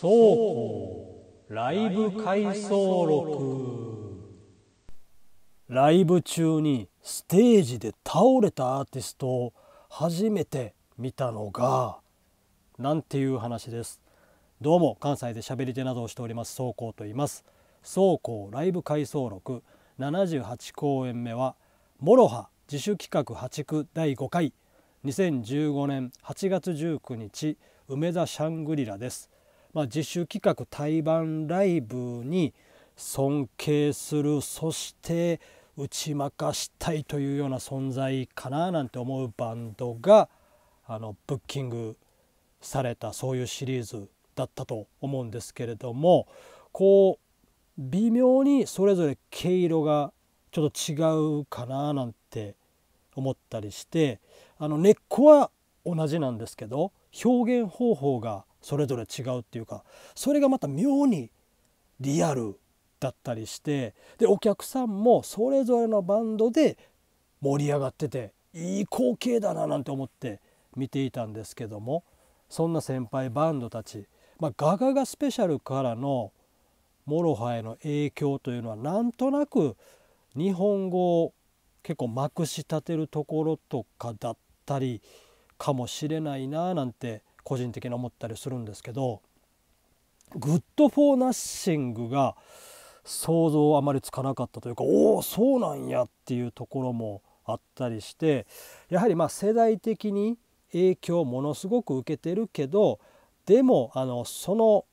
倉庫ライブ回想録ライブ中にステージで倒れたアーティストを初めて見たのがなんていう話ですどうも関西で喋り手などをしております倉庫と言います倉庫ライブ回想録78公演目はモロハ自主企画8区第5回2015年8月19日梅田シャングリラですまあ、自主企画対バンライブに尊敬するそして打ち負かしたいというような存在かななんて思うバンドがあのブッキングされたそういうシリーズだったと思うんですけれどもこう微妙にそれぞれ毛色がちょっと違うかななんて思ったりしてあの根っこは同じなんですけど表現方法がそれぞれ違うっていうかそれがまた妙にリアルだったりしてでお客さんもそれぞれのバンドで盛り上がってていい光景だななんて思って見ていたんですけどもそんな先輩バンドたち、まあ、ガガガスペシャルからのモロハへの影響というのはなんとなく日本語を結構まくし立てるところとかだったりかもしれないななんて個人的に思ったりするんですけどグッド・フォー・ナッシングが想像あまりつかなかったというかおおそうなんやっていうところもあったりしてやはりまあ世代的に影響をものすごく受けてるけどでもあのその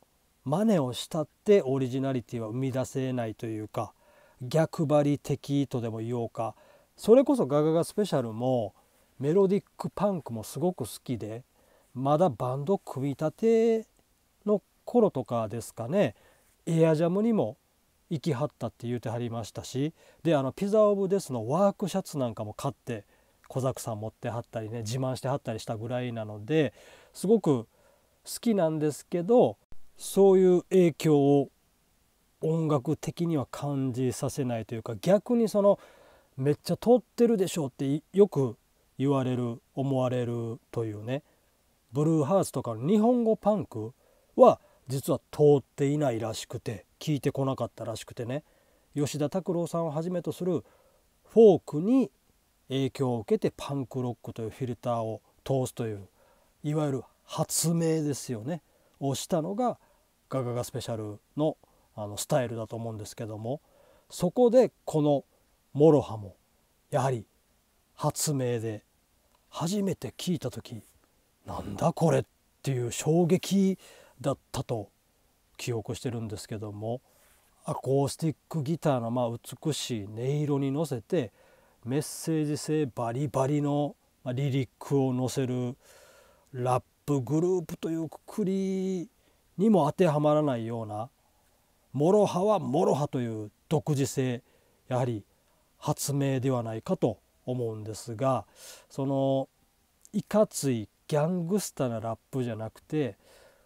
真似をしたってオリジナリティは生み出せないというか逆張り的とでも言おうかそれこそ「ガガガスペシャル」もメロディックパンクもすごく好きでまだバンド組み立ての頃とかですかねエアジャムにも行きはったって言うてはりましたしであのピザ・オブ・デスのワークシャツなんかも買って小作さん持ってはったりね自慢してはったりしたぐらいなのですごく好きなんですけどそういう影響を音楽的には感じさせないというか逆にそのめっちゃ通ってるでしょうってよく言われる思われるというねブルーハーツとかの日本語パンクは実は通っていないらしくて聞いてこなかったらしくてね吉田拓郎さんをはじめとするフォークに影響を受けてパンクロックというフィルターを通すといういわゆる発明ですよねをしたのがガガガスペシャルのあのスタイルだと思うんですけどもそこでこのモロハもやはり発明で初めて聞いた時なんだこれっていう衝撃だったと記憶してるんですけどもアコースティックギターのま美しい音色に乗せてメッセージ性バリバリのリリックを乗せるラップグループというくくりにも当てはまらないようなもろははもろはという独自性やはり発明ではないかと思うんですがそのいかついギャングスタなラップじゃなくて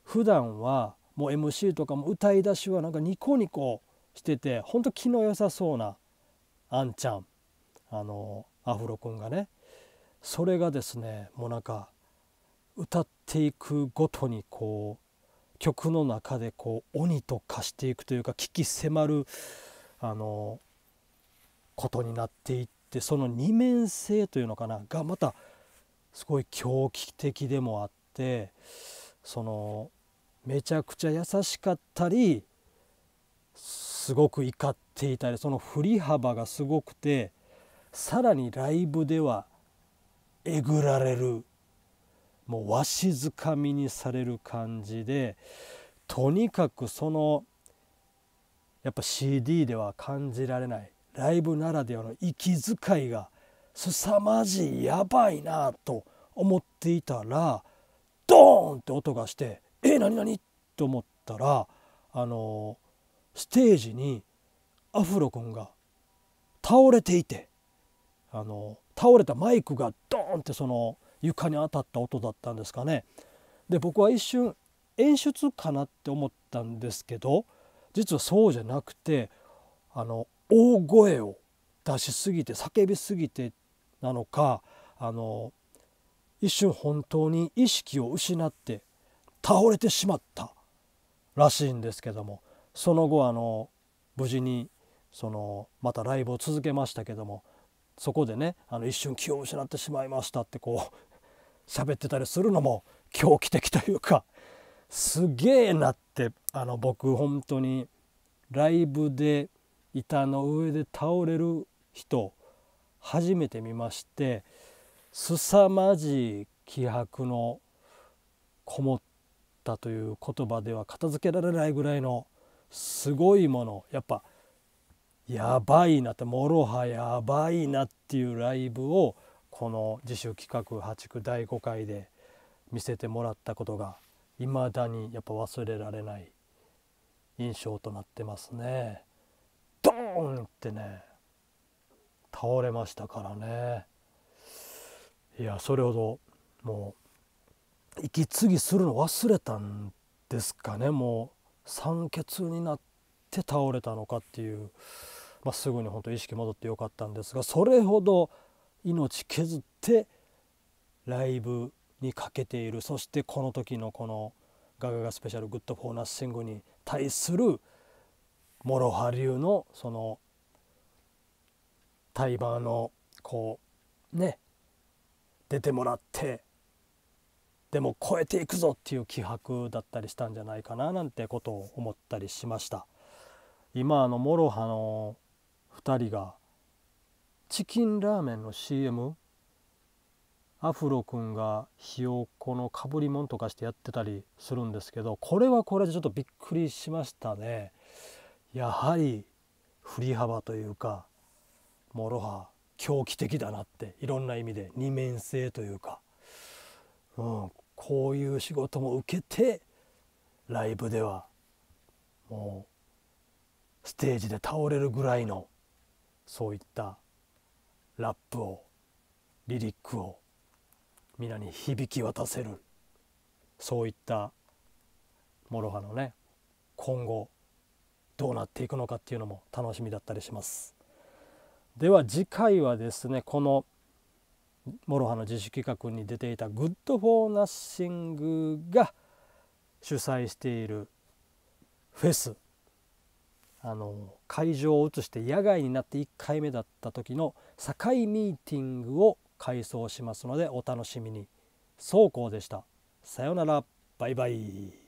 普段はもう MC とかも歌い出しはなんかニコニコしててほんと気の良さそうなあんちゃんあのアフロ君がねそれがですねもうなんか歌っていくごとにこう曲の中でこう鬼と化していくというか危機迫るあのことになっていってその二面性というのかながまたすごい狂気的でもあってそのめちゃくちゃ優しかったりすごく怒っていたりその振り幅がすごくてさらにライブではえぐられるもうわしづかみにされる感じでとにかくそのやっぱ CD では感じられないライブならではの息遣いが凄まじいやばいなと思っていたらドーンって音がして「え何何?」と思ったらあのステージにアフロ君が倒れていてあの倒れたマイクがドーンってその床に当たった音だったんですかね。で僕は一瞬演出かなって思ったんですけど実はそうじゃなくてあの大声を出しすぎて叫びすぎてなのかあの一瞬本当に意識を失って倒れてしまったらしいんですけどもその後あの無事にそのまたライブを続けましたけどもそこでねあの一瞬気を失ってしまいましたってこう喋ってたりするのも狂気的というかすげえなってあの僕本当にライブで板の上で倒れる人初めて見まして凄まじい気迫のこもったという言葉では片付けられないぐらいのすごいものやっぱやばいなってもろはやばいなっていうライブをこの自主企画8区第5回で見せてもらったことが未だにやっぱ忘れられない印象となってますね。ドーンってね倒れましたからね。いやそれほどもう息継ぎするの忘れたんですかねもう酸欠になって倒れたのかっていう、まあ、すぐに本当意識戻ってよかったんですがそれほど命削ってライブにかけているそしてこの時のこの「ガガガスペシャルグッドフォーナッシング」に対する諸ロハ流のその対バーのこうね出てもらってでも超えていくぞっていう気迫だったりしたんじゃないかななんてことを思ったりしました今あのモロハの2人がチキンラーメンの CM アフロ君がひよこのかぶりもんとかしてやってたりするんですけどこれはこれでちょっとびっくりしましたねやはり振り幅というかモロハ狂気的だなっていろんな意味で二面性というか、うん、こういう仕事も受けてライブではもうステージで倒れるぐらいのそういったラップをリリックを皆に響き渡せるそういったモロハのね今後どうなっていくのかっていうのも楽しみだったりします。では次回はですねこのモロハの自主企画に出ていたグッドフォーナッシングが主催しているフェスあの会場を移して野外になって1回目だった時の境ミーティングを改装しますのでお楽しみに。総行でした。さようなら。バイバイ。